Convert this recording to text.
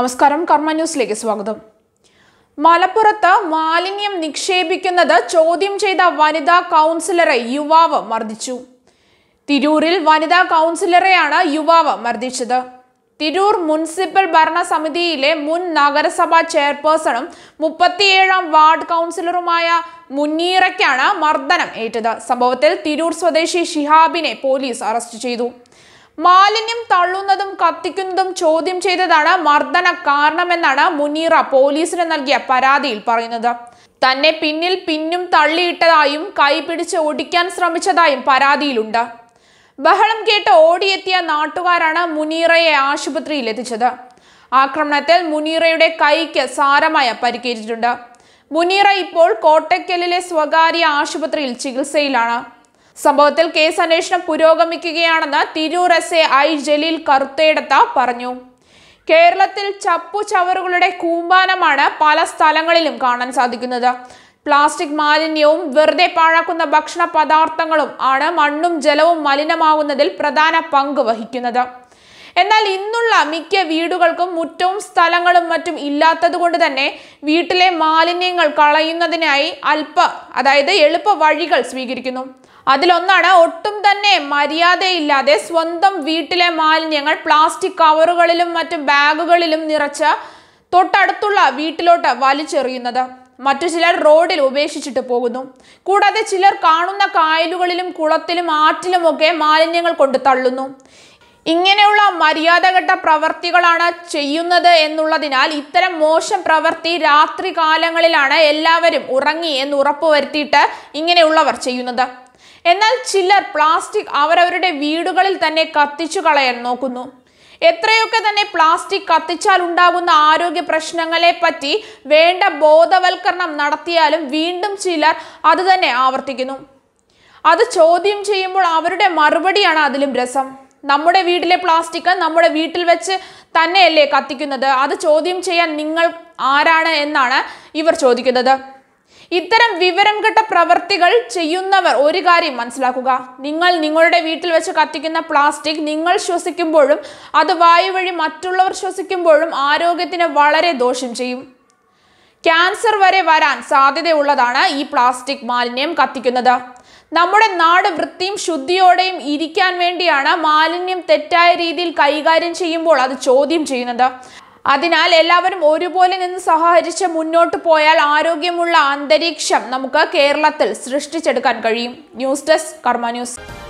നമസ്കാരം കർമ്മ ന്യൂസിലേക്ക് സ്വാഗതം മലപ്പുറത്ത് മാലിന്യം നിക്ഷേപിക്കുന്നത് ചോദ്യം ചെയ്ത വനിതാ കൗൺസിലറെ യുവാവ് മർദ്ദിച്ചു തിരൂരിൽ വനിതാ കൗൺസിലറെയാണ് യുവാവ് മർദ്ദിച്ചത് തിരൂർ മുനിസിപ്പൽ ഭരണസമിതിയിലെ മുൻ നഗരസഭാ ചെയർപേഴ്സണും മുപ്പത്തിയേഴാം വാർഡ് കൗൺസിലറുമായ മുന്നീറയ്ക്കാണ് മർദ്ദനം ഏറ്റത് സംഭവത്തിൽ തിരൂർ സ്വദേശി ഷിഹാബിനെ പോലീസ് അറസ്റ്റ് ചെയ്തു മാലിന്യം തള്ളുന്നതും കത്തിക്കുന്നതും ചോദ്യം ചെയ്തതാണ് മർദ്ദന കാരണമെന്നാണ് മുനീറ പോലീസിന് നൽകിയ പരാതിയിൽ പറയുന്നത് തന്നെ പിന്നിൽ പിന്നും തള്ളിയിട്ടതായും കൈപിടിച്ച് ഓടിക്കാൻ ശ്രമിച്ചതായും പരാതിയിലുണ്ട് ബഹളം കേട്ട് ഓടിയെത്തിയ നാട്ടുകാരാണ് മുനീറയെ ആശുപത്രിയിൽ എത്തിച്ചത് ആക്രമണത്തിൽ മുനീറയുടെ കൈക്ക് സാരമായ പരിക്കേറ്റിട്ടുണ്ട് മുനീറ ഇപ്പോൾ കോട്ടക്കലിലെ സ്വകാര്യ ആശുപത്രിയിൽ ചികിത്സയിലാണ് സംഭവത്തിൽ കേസ് അന്വേഷണം പുരോഗമിക്കുകയാണെന്ന് Tirur S A I Jaleel Karuthedath പറഞ്ഞു കേരളത്തിൽ ചപ്പു ചവറുകളുടെ കൂമ്പാനമാണ് പല സ്ഥലങ്ങളിലും കാണാൻ സാധിക്കുന്നത് പ്ലാസ്റ്റിക് മാലിന്യവും വെറുതെ പാഴാക്കുന്ന ഭക്ഷണ പദാർത്ഥങ്ങളും ആണ് മണ്ണും ജലവും മലിനമാകുന്നതിൽ പ്രധാന പങ്ക് വഹിക്കുന്നത് എന്നാൽ ഇന്നുള്ള മിക്ക വീടുകൾക്കും മുറ്റവും സ്ഥലങ്ങളും മറ്റും ഇല്ലാത്തതുകൊണ്ട് തന്നെ വീട്ടിലെ മാലിന്യങ്ങൾ കളയുന്നതിനായി അല്പ അതായത് എളുപ്പ വഴികൾ സ്വീകരിക്കുന്നു അതിലൊന്നാണ് ഒട്ടും തന്നെ മര്യാദയില്ലാതെ സ്വന്തം വീട്ടിലെ മാലിന്യങ്ങൾ പ്ലാസ്റ്റിക് കവറുകളിലും മറ്റു ബാഗുകളിലും നിറച്ച് തൊട്ടടുത്തുള്ള വീട്ടിലോട്ട് വലിച്ചെറിയുന്നത് മറ്റു ചിലർ റോഡിൽ ഉപേക്ഷിച്ചിട്ട് പോകുന്നു കൂടാതെ ചിലർ കാണുന്ന കായലുകളിലും കുളത്തിലും ആറ്റിലുമൊക്കെ മാലിന്യങ്ങൾ കൊണ്ട് തള്ളുന്നു ഇങ്ങനെയുള്ള മര്യാദഘട്ട പ്രവർത്തികളാണ് ചെയ്യുന്നത് എന്നുള്ളതിനാൽ ഇത്തരം മോശം പ്രവൃത്തി രാത്രി കാലങ്ങളിലാണ് എല്ലാവരും ഉറങ്ങി എന്ന് ഉറപ്പുവരുത്തിയിട്ട് ഇങ്ങനെയുള്ളവർ ചെയ്യുന്നത് എന്നാൽ ചിലർ പ്ലാസ്റ്റിക് അവരവരുടെ വീടുകളിൽ തന്നെ കത്തിച്ചു കളയാൻ നോക്കുന്നു എത്രയൊക്കെ തന്നെ പ്ലാസ്റ്റിക് കത്തിച്ചാൽ ഉണ്ടാകുന്ന ആരോഗ്യ പ്രശ്നങ്ങളെ പറ്റി വേണ്ട ബോധവൽക്കരണം നടത്തിയാലും വീണ്ടും ചിലർ അത് തന്നെ ആവർത്തിക്കുന്നു അത് ചോദ്യം ചെയ്യുമ്പോൾ അവരുടെ മറുപടിയാണ് അതിലും രസം നമ്മുടെ വീട്ടിലെ പ്ലാസ്റ്റിക് നമ്മുടെ വീട്ടിൽ വെച്ച് തന്നെയല്ലേ കത്തിക്കുന്നത് അത് ചോദ്യം ചെയ്യാൻ നിങ്ങൾ ആരാണ് എന്നാണ് ഇവർ ചോദിക്കുന്നത് ഇത്തരം വിവരം കെട്ട പ്രവർത്തികൾ ചെയ്യുന്നവർ ഒരു കാര്യം മനസ്സിലാക്കുക നിങ്ങൾ നിങ്ങളുടെ വീട്ടിൽ വെച്ച് കത്തിക്കുന്ന പ്ലാസ്റ്റിക് നിങ്ങൾ ശ്വസിക്കുമ്പോഴും അത് വായു വഴി മറ്റുള്ളവർ ശ്വസിക്കുമ്പോഴും ആരോഗ്യത്തിന് വളരെ ദോഷം ചെയ്യും ക്യാൻസർ വരെ വരാൻ സാധ്യതയുള്ളതാണ് ഈ പ്ലാസ്റ്റിക് മാലിന്യം കത്തിക്കുന്നത് നമ്മുടെ നാട് വൃത്തിയും ശുദ്ധിയോടെയും ഇരിക്കാൻ വേണ്ടിയാണ് മാലിന്യം തെറ്റായ രീതിയിൽ കൈകാര്യം ചെയ്യുമ്പോൾ അത് ചോദ്യം ചെയ്യുന്നത് അതിനാൽ എല്ലാവരും ഒരുപോലെ നിന്ന് സഹകരിച്ച് മുന്നോട്ട് പോയാൽ ആരോഗ്യമുള്ള അന്തരീക്ഷം നമുക്ക് കേരളത്തിൽ സൃഷ്ടിച്ചെടുക്കാൻ കഴിയും ന്യൂസ് ഡെസ്ക് കർമ്മ ന്യൂസ്